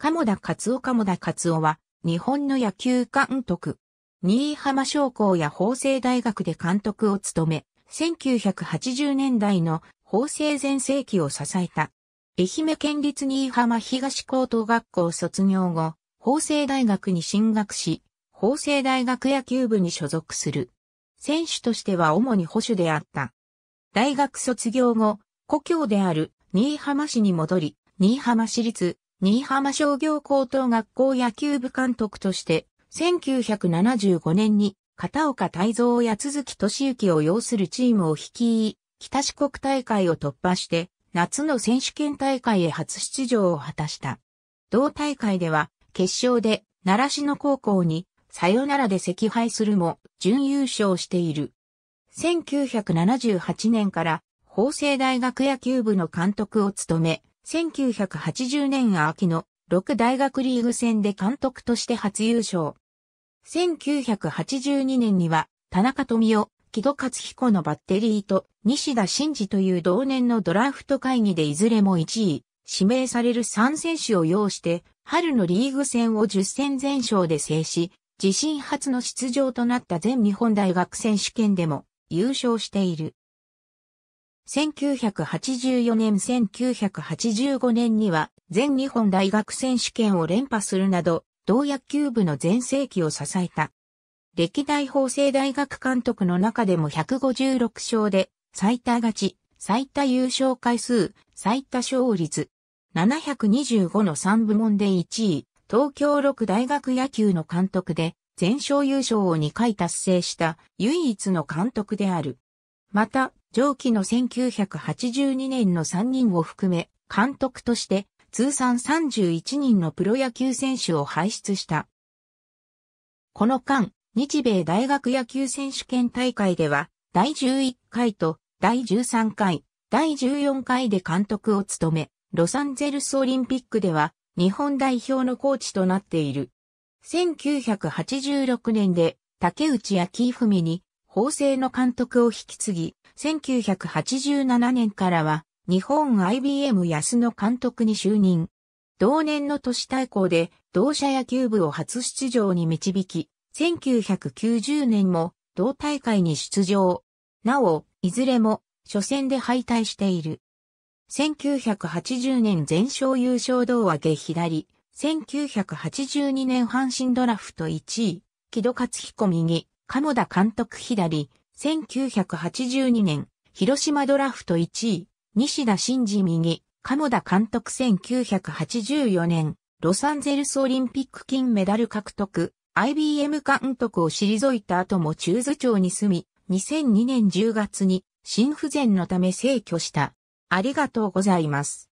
鴨田勝夫鴨田勝夫は、日本の野球監督。新居浜商工や法政大学で監督を務め、1980年代の法政前世紀を支えた。愛媛県立新居浜東高等学校卒業後、法政大学に進学し、法政大学野球部に所属する。選手としては主に保守であった。大学卒業後、故郷である新居浜市に戻り、新居浜市立新居浜商業高等学校野球部監督として、1975年に片岡泰造や鈴木敏之を擁するチームを率い、北四国大会を突破して、夏の選手権大会へ初出場を果たした。同大会では、決勝で、奈良市の高校に、さよならで惜敗するも、準優勝している。1978年から、法政大学野球部の監督を務め、1980年秋の6大学リーグ戦で監督として初優勝。1982年には田中富夫、木戸勝彦のバッテリーと西田真二という同年のドラフト会議でいずれも1位、指名される3選手を要して、春のリーグ戦を10戦全勝で制し、自身初の出場となった全日本大学選手権でも優勝している。1984年1985年には全日本大学選手権を連覇するなど、同野球部の全盛期を支えた。歴代法政大学監督の中でも156勝で、最多勝ち、最多優勝回数、最多勝率。725の3部門で1位、東京六大学野球の監督で、全勝優勝を2回達成した唯一の監督である。また、上記の1982年の3人を含め、監督として通算31人のプロ野球選手を輩出した。この間、日米大学野球選手権大会では、第11回と第13回、第14回で監督を務め、ロサンゼルスオリンピックでは日本代表のコーチとなっている。1986年で竹内昭文に法政の監督を引き継ぎ、1987年からは日本 IBM 安野監督に就任。同年の都市対抗で同社野球部を初出場に導き、1990年も同大会に出場。なお、いずれも初戦で敗退している。1980年全勝優勝同上げ左、1982年阪神ドラフト1位、木戸勝彦右、鴨田監督左、1982年、広島ドラフト1位、西田真治右、鴨田監督1984年、ロサンゼルスオリンピック金メダル獲得、IBM 監督を退いた後も中図町に住み、2002年10月に心不全のため逝去した。ありがとうございます。